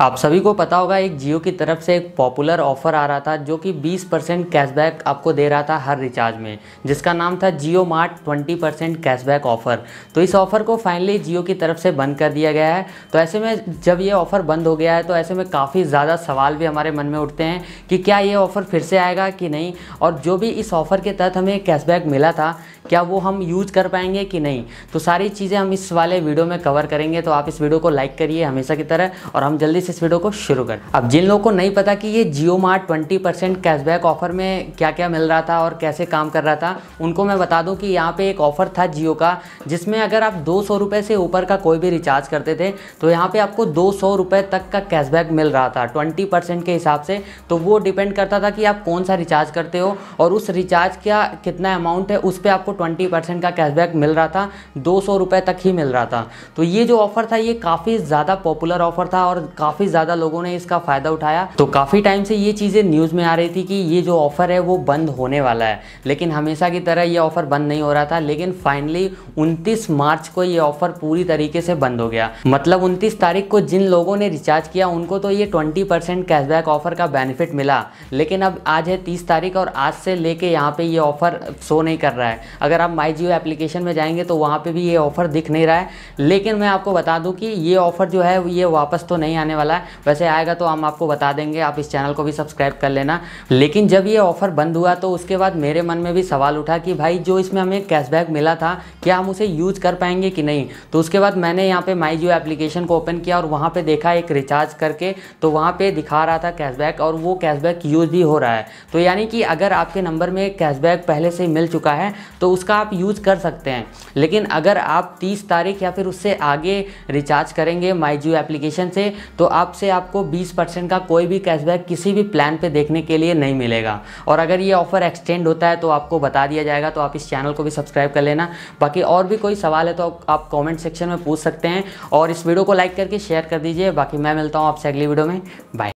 आप सभी को पता होगा एक जियो की तरफ से एक पॉपुलर ऑफर आ रहा था जो कि 20 परसेंट कैशबैक आपको दे रहा था हर रिचार्ज में जिसका नाम था Jio Mart twenty percent cashback offer तो इस ऑफ़र को फाइनली जियो की तरफ से बंद कर दिया गया है तो ऐसे में जब ये ऑफ़र बंद हो गया है तो ऐसे में काफ़ी ज़्यादा सवाल भी हमारे मन में उठते हैं कि क्या ये ऑफ़र फिर से आएगा कि नहीं और जो भी इस ऑफ़र के तहत हमें कैशबैक मिला था क्या वो हम यूज कर पाएंगे कि नहीं तो सारी चीज़ें हम इस वाले वीडियो में कवर करेंगे तो आप इस वीडियो को लाइक करिए हमेशा की तरह और हम जल्दी से इस वीडियो को शुरू करें अब जिन लोगों को नहीं पता कि ये Jio Mart twenty percent cashback offer में क्या क्या मिल रहा था और कैसे काम कर रहा था उनको मैं बता दूं कि यहाँ पे एक ऑफर था जियो का जिसमें अगर आप दो सौ से ऊपर का कोई भी रिचार्ज करते थे तो यहाँ पर आपको दो सौ तक का कैशबैक मिल रहा था ट्वेंटी के हिसाब से तो वो डिपेंड करता था कि आप कौन सा रिचार्ज करते हो और उस रिचार्ज का कितना अमाउंट है उस पर आपको ट्वेंटी का कैशबैक मिल रहा था दो तक ही मिल रहा था तो ये जो ऑफर था ये काफ़ी ज़्यादा पॉपुलर ऑफर था और काफ़ी काफ़ी ज़्यादा लोगों ने इसका फ़ायदा उठाया तो काफ़ी टाइम से ये चीज़ें न्यूज़ में आ रही थी कि ये जो ऑफ़र है वो बंद होने वाला है लेकिन हमेशा की तरह ये ऑफ़र बंद नहीं हो रहा था लेकिन फाइनली 29 मार्च को ये ऑफ़र पूरी तरीके से बंद हो गया मतलब 29 तारीख को जिन लोगों ने रिचार्ज किया उनको तो ये ट्वेंटी कैशबैक ऑफ़र का बेनिफिट मिला लेकिन अब आज है तीस तारीख और आज से लेके यहाँ पे ये ऑफ़र शो नहीं कर रहा है अगर आप माई जियो एप्लीकेशन में जाएंगे तो वहाँ पर भी ये ऑफ़र दिख नहीं रहा है लेकिन मैं आपको बता दूँ कि ये ऑफ़र जो है ये वापस तो नहीं आने वाला वाला है वैसे आएगा तो हम आपको बता देंगे आप इस चैनल को भी सब्सक्राइब कर लेना लेकिन जब ये ऑफर बंद हुआ तो उसके बाद मेरे मन में भी सवाल उठा कि भाई जो इसमें हमें कैशबैक मिला था क्या हम उसे यूज कर पाएंगे कि नहीं तो उसके बाद मैंने यहाँ पे माई जियो एप्लीकेशन को ओपन किया और वहाँ पे देखा एक रिचार्ज करके तो वहाँ पे दिखा रहा था कैशबैक और वो कैशबैक यूज भी हो रहा है तो यानी कि अगर आपके नंबर में कैशबैक पहले से मिल चुका है तो उसका आप यूज कर सकते हैं लेकिन अगर आप तीस तारीख या फिर उससे आगे रिचार्ज करेंगे माई जियो एप्लीकेशन से तो अब से आपको 20 परसेंट का कोई भी कैशबैक किसी भी प्लान पे देखने के लिए नहीं मिलेगा और अगर ये ऑफर एक्सटेंड होता है तो आपको बता दिया जाएगा तो आप इस चैनल को भी सब्सक्राइब कर लेना बाकी और भी कोई सवाल है तो आप, आप कॉमेंट सेक्शन में पूछ सकते हैं और इस वीडियो को लाइक करके शेयर कर दीजिए बाकी मैं मिलता हूँ आपसे अगली वीडियो में बाय